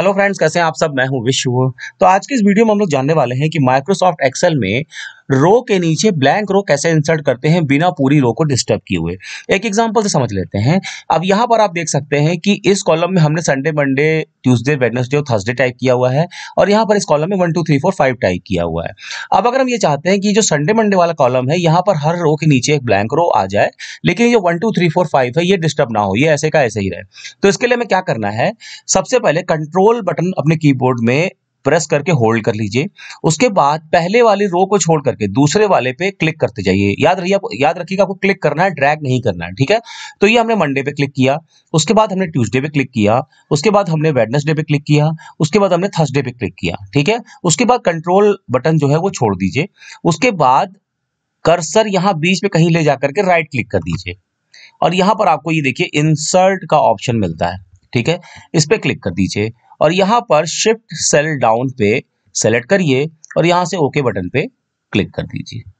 hello friends कैसे हैं आप सब मैं हूं विश्व तो आज के इस वीडियो में हम लोग जानने वाले हैं कि माइक्रोसॉफ्ट एक्सेल में रो के नीचे ब्लैंक रो कैसे इंसर्ट करते हैं बिना पूरी रो को डिस्टर्ब किए हुए एक एग्जाम्पल से समझ लेते हैं अब यहां पर आप देख सकते हैं कि इस कॉलम में हमने संडे मंडे ट्यूसडे वेडनेसडे और थर्सडे टाइप किया हुआ है और यहाँ पर इस कॉलम में one two three four five type किया हुआ है अब अगर हम ये चाहते हैं कि जो संडे मंडे वाला कॉलम है यहाँ पर हर रो के नीचे एक ब्लैंक रो आ जाए लेकिन ये one two three four five है ये डिस्टर्ब ना हो ये ऐसे का ऐसे ही रहे तो इसके लिए हमें क्या करना है सबसे पहले कंट्रोल बटन अपने कीबोर्ड में प्रेस करके होल्ड कर लीजिए उसके बाद पहले वाले रो को छोड़ करके दूसरे वाले पे क्लिक करते जाइए याद रखिए आपको याद रखिएगा आपको क्लिक करना है ड्रैग नहीं करना है ठीक है तो ये हमने मंडे पे क्लिक किया उसके बाद हमने ट्यूसडे पे क्लिक किया उसके बाद हमने वेडनेसडे पे क्लिक किया उसके बाद हमने थर्सडे पे क्लिक किया ठीक है उसके बाद कंट्रोल बटन जो है वो छोड़ दीजिए उसके बाद कर्सर यहाँ बीच में कहीं ले जा करके राइट क्लिक कर दीजिए और यहाँ पर आपको ये देखिए इंसर्ट का ऑप्शन मिलता है ठीक है इस पर क्लिक कर दीजिए और यहाँ पर शिफ्ट सेल डाउन पे सेलेक्ट करिए और यहाँ से ओके बटन पे क्लिक कर दीजिए